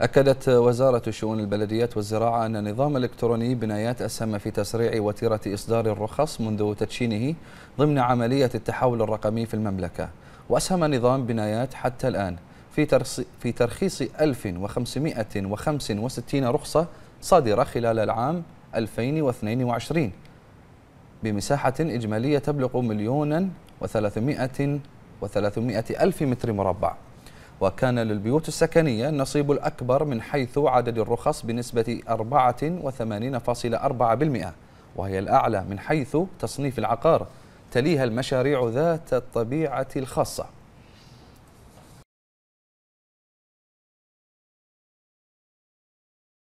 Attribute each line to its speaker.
Speaker 1: أكدت وزارة شؤون البلديات والزراعة أن نظام الإلكتروني بنايات أسهم في تسريع وتيرة إصدار الرخص منذ تدشينه ضمن عملية التحول الرقمي في المملكة وأسهم نظام بنايات حتى الآن في, في ترخيص 1565 رخصة صادرة خلال العام 2022 بمساحة إجمالية تبلغ مليونا وثلاثمائة وثلاثمائة ألف متر مربع وكان للبيوت السكنية النصيب الأكبر من حيث عدد الرخص بنسبة 84.4% وهي الأعلى من حيث تصنيف العقار تليها المشاريع ذات الطبيعة الخاصة